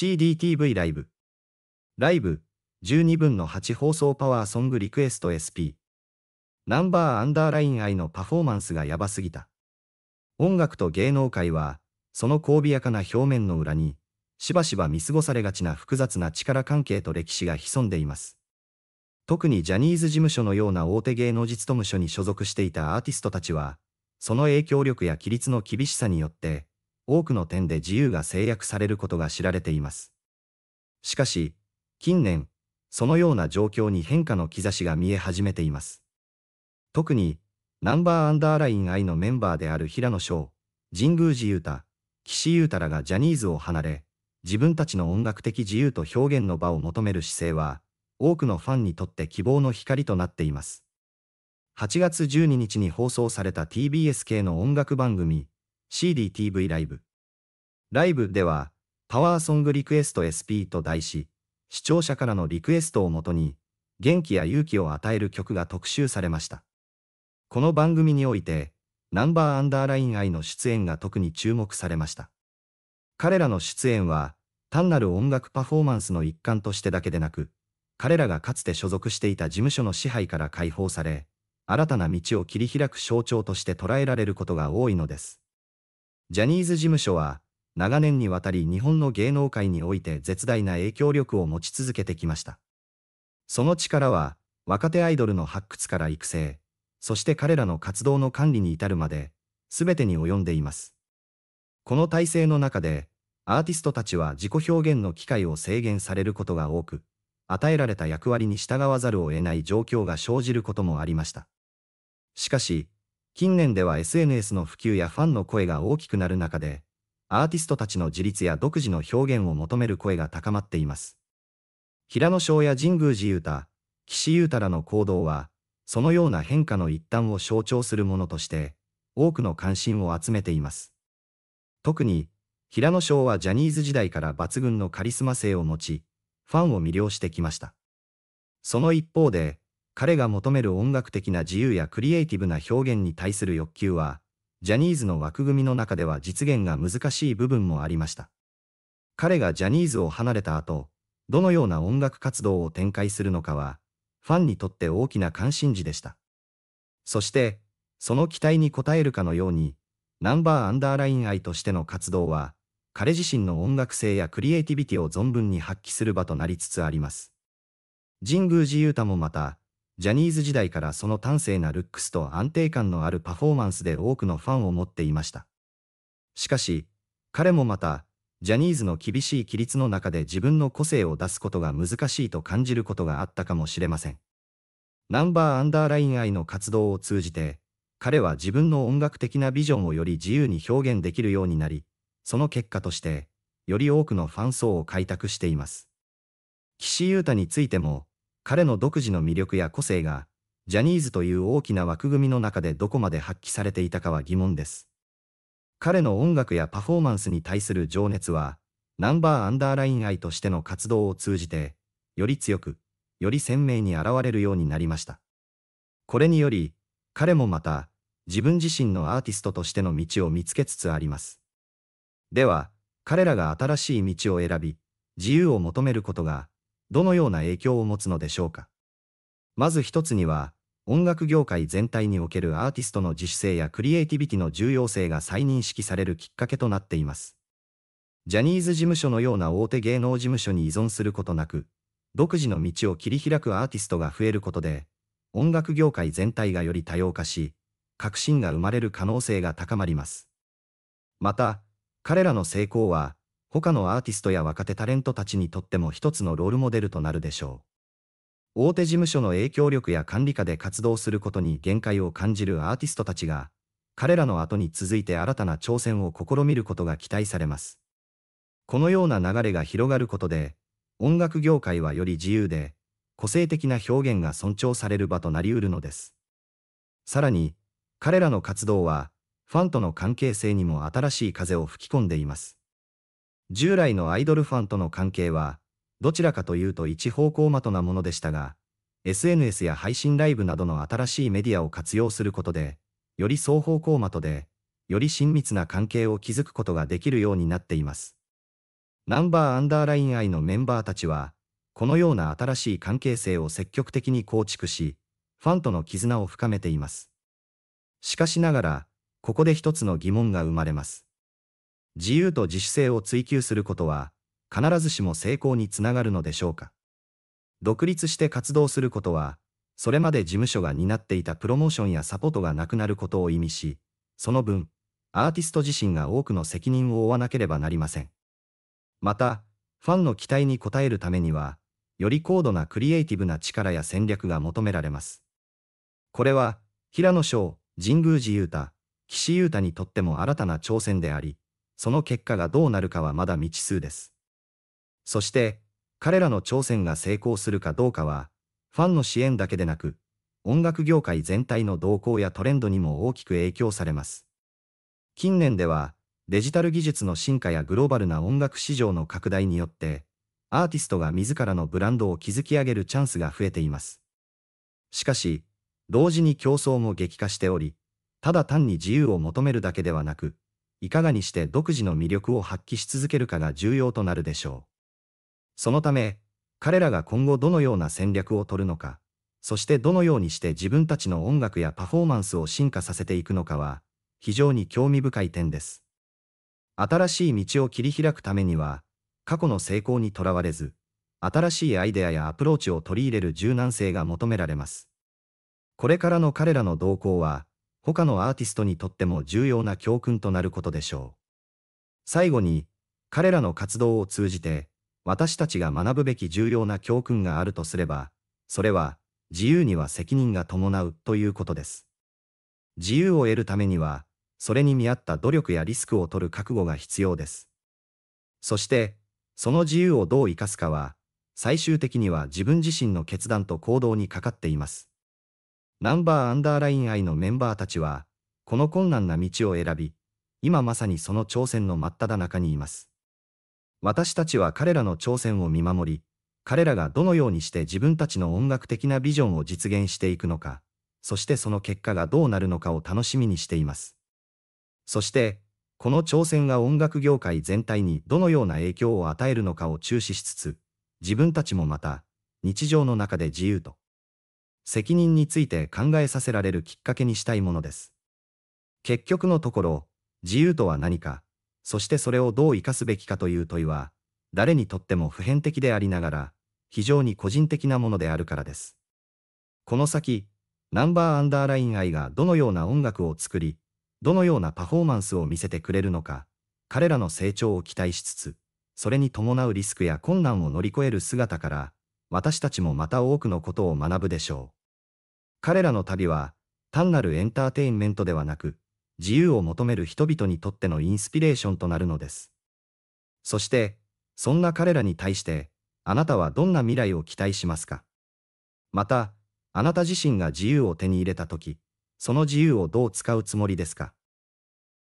CDTV ライブ。ライブ、12分の8放送パワーソングリクエスト SP。ナンバーアンダーライン愛のパフォーマンスがやばすぎた。音楽と芸能界は、その交やかな表面の裏に、しばしば見過ごされがちな複雑な力関係と歴史が潜んでいます。特にジャニーズ事務所のような大手芸能実務所に所属していたアーティストたちは、その影響力や規律の厳しさによって、多くの点で自由が制約されることが知られています。しかし、近年、そのような状況に変化の兆しが見え始めています。特に、ナンバーアンダーライン I のメンバーである平野翔、神宮寺勇太、岸優太らがジャニーズを離れ、自分たちの音楽的自由と表現の場を求める姿勢は、多くのファンにとって希望の光となっています。8月12日に放送された TBS 系の音楽番組、CDTV ライブ。ライブでは、パワーソングリクエスト SP と題し、視聴者からのリクエストをもとに、元気や勇気を与える曲が特集されました。この番組において、ナンバーアンダーライン愛の出演が特に注目されました。彼らの出演は、単なる音楽パフォーマンスの一環としてだけでなく、彼らがかつて所属していた事務所の支配から解放され、新たな道を切り開く象徴として捉えられることが多いのです。ジャニーズ事務所は、長年にわたり日本の芸能界において絶大な影響力を持ち続けてきました。その力は、若手アイドルの発掘から育成、そして彼らの活動の管理に至るまで、すべてに及んでいます。この体制の中で、アーティストたちは自己表現の機会を制限されることが多く、与えられた役割に従わざるを得ない状況が生じることもありました。しかし、近年では SNS の普及やファンの声が大きくなる中で、アーティストたちの自立や独自の表現を求める声が高まっています。平野翔や神宮寺雄太、岸優太らの行動は、そのような変化の一端を象徴するものとして、多くの関心を集めています。特に、平野翔はジャニーズ時代から抜群のカリスマ性を持ち、ファンを魅了してきました。その一方で、彼が求める音楽的な自由やクリエイティブな表現に対する欲求は、ジャニーズの枠組みの中では実現が難しい部分もありました。彼がジャニーズを離れた後、どのような音楽活動を展開するのかは、ファンにとって大きな関心事でした。そして、その期待に応えるかのように、ナンバーアンダーライン愛としての活動は、彼自身の音楽性やクリエイティビティを存分に発揮する場となりつつあります。神宮寺勇太もまた、ジャニーズ時代からその端正なルックスと安定感のあるパフォーマンスで多くのファンを持っていました。しかし、彼もまた、ジャニーズの厳しい規律の中で自分の個性を出すことが難しいと感じることがあったかもしれません。ナンバーアンダーライン愛の活動を通じて、彼は自分の音楽的なビジョンをより自由に表現できるようになり、その結果として、より多くのファン層を開拓しています。岸優太についても、彼の独自の魅力や個性が、ジャニーズという大きな枠組みの中でどこまで発揮されていたかは疑問です。彼の音楽やパフォーマンスに対する情熱は、ナンバーアンダーライン愛としての活動を通じて、より強く、より鮮明に現れるようになりました。これにより、彼もまた、自分自身のアーティストとしての道を見つけつつあります。では、彼らが新しい道を選び、自由を求めることが、どのような影響を持つのでしょうか。まず一つには、音楽業界全体におけるアーティストの自主性やクリエイティビティの重要性が再認識されるきっかけとなっています。ジャニーズ事務所のような大手芸能事務所に依存することなく、独自の道を切り開くアーティストが増えることで、音楽業界全体がより多様化し、革新が生まれる可能性が高まります。また、彼らの成功は、他のアーティストや若手タレントたちにとっても一つのロールモデルとなるでしょう。大手事務所の影響力や管理下で活動することに限界を感じるアーティストたちが、彼らの後に続いて新たな挑戦を試みることが期待されます。このような流れが広がることで、音楽業界はより自由で、個性的な表現が尊重される場となりうるのです。さらに、彼らの活動は、ファンとの関係性にも新しい風を吹き込んでいます。従来のアイドルファンとの関係は、どちらかというと一方向的なものでしたが、SNS や配信ライブなどの新しいメディアを活用することで、より双方向的で、より親密な関係を築くことができるようになっています。ナンバーアンダーライン愛のメンバーたちは、このような新しい関係性を積極的に構築し、ファンとの絆を深めています。しかしながら、ここで一つの疑問が生まれます。自由と自主性を追求することは、必ずしも成功につながるのでしょうか。独立して活動することは、それまで事務所が担っていたプロモーションやサポートがなくなることを意味し、その分、アーティスト自身が多くの責任を負わなければなりません。また、ファンの期待に応えるためには、より高度なクリエイティブな力や戦略が求められます。これは、平野翔、神宮寺勇太、岸優太にとっても新たな挑戦であり、その結果がどうなるかはまだ未知数です。そして、彼らの挑戦が成功するかどうかは、ファンの支援だけでなく、音楽業界全体の動向やトレンドにも大きく影響されます。近年では、デジタル技術の進化やグローバルな音楽市場の拡大によって、アーティストが自らのブランドを築き上げるチャンスが増えています。しかし、同時に競争も激化しており、ただ単に自由を求めるだけではなく、いかがにして独自の魅力を発揮し続けるかが重要となるでしょう。そのため、彼らが今後どのような戦略を取るのか、そしてどのようにして自分たちの音楽やパフォーマンスを進化させていくのかは、非常に興味深い点です。新しい道を切り開くためには、過去の成功にとらわれず、新しいアイデアやアプローチを取り入れる柔軟性が求められます。これからの彼らの動向は、他のアーティストにとっても重要な教訓となることでしょう。最後に、彼らの活動を通じて、私たちが学ぶべき重要な教訓があるとすれば、それは、自由には責任が伴うということです。自由を得るためには、それに見合った努力やリスクを取る覚悟が必要です。そして、その自由をどう生かすかは、最終的には自分自身の決断と行動にかかっています。ナンバーアンダーライン愛のメンバーたちは、この困難な道を選び、今まさにその挑戦の真っ只中にいます。私たちは彼らの挑戦を見守り、彼らがどのようにして自分たちの音楽的なビジョンを実現していくのか、そしてその結果がどうなるのかを楽しみにしています。そして、この挑戦が音楽業界全体にどのような影響を与えるのかを注視しつつ、自分たちもまた、日常の中で自由と、責任について考えさせられるきっかけにしたいものです。結局のところ、自由とは何か、そしてそれをどう生かすべきかという問いは、誰にとっても普遍的でありながら、非常に個人的なものであるからです。この先、ナンバーアンダーライン愛がどのような音楽を作り、どのようなパフォーマンスを見せてくれるのか、彼らの成長を期待しつつ、それに伴うリスクや困難を乗り越える姿から、私たちもまた多くのことを学ぶでしょう。彼らの旅は、単なるエンターテインメントではなく、自由を求める人々にとってのインスピレーションとなるのです。そして、そんな彼らに対して、あなたはどんな未来を期待しますかまた、あなた自身が自由を手に入れたとき、その自由をどう使うつもりですか